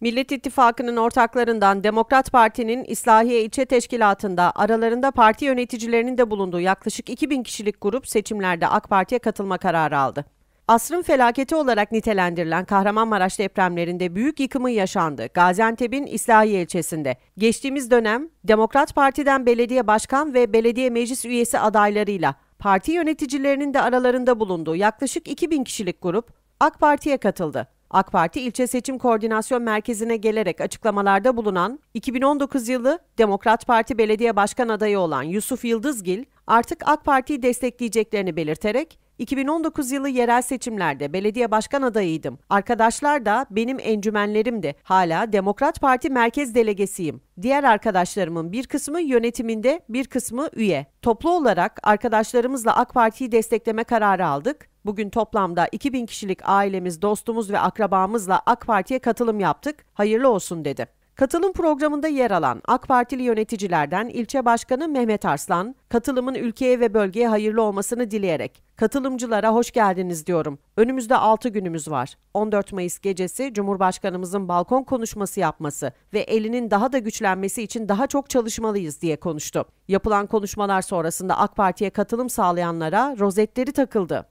Millet İttifakı'nın ortaklarından Demokrat Parti'nin İslahiye İlçe Teşkilatı'nda aralarında parti yöneticilerinin de bulunduğu yaklaşık 2000 kişilik grup seçimlerde AK Parti'ye katılma kararı aldı. Asrın felaketi olarak nitelendirilen Kahramanmaraş depremlerinde büyük yıkımı yaşandı. Gaziantep'in İslahiye ilçesinde. Geçtiğimiz dönem Demokrat Parti'den belediye başkan ve belediye meclis üyesi adaylarıyla parti yöneticilerinin de aralarında bulunduğu yaklaşık 2000 kişilik grup AK Parti'ye katıldı. AK Parti ilçe seçim koordinasyon merkezine gelerek açıklamalarda bulunan 2019 yılı Demokrat Parti belediye başkan adayı olan Yusuf Yıldızgil artık AK Parti'yi destekleyeceklerini belirterek 2019 yılı yerel seçimlerde belediye başkan adayıydım. Arkadaşlar da benim encümenlerim de hala Demokrat Parti merkez delegesiyim. Diğer arkadaşlarımın bir kısmı yönetiminde, bir kısmı üye. Toplu olarak arkadaşlarımızla AK Parti'yi destekleme kararı aldık. Bugün toplamda 2000 kişilik ailemiz, dostumuz ve akrabamızla AK Parti'ye katılım yaptık. Hayırlı olsun dedi. Katılım programında yer alan AK Partili yöneticilerden ilçe başkanı Mehmet Arslan, katılımın ülkeye ve bölgeye hayırlı olmasını dileyerek katılımcılara hoş geldiniz diyorum. Önümüzde 6 günümüz var. 14 Mayıs gecesi Cumhurbaşkanımızın balkon konuşması yapması ve elinin daha da güçlenmesi için daha çok çalışmalıyız diye konuştu. Yapılan konuşmalar sonrasında AK Parti'ye katılım sağlayanlara rozetleri takıldı.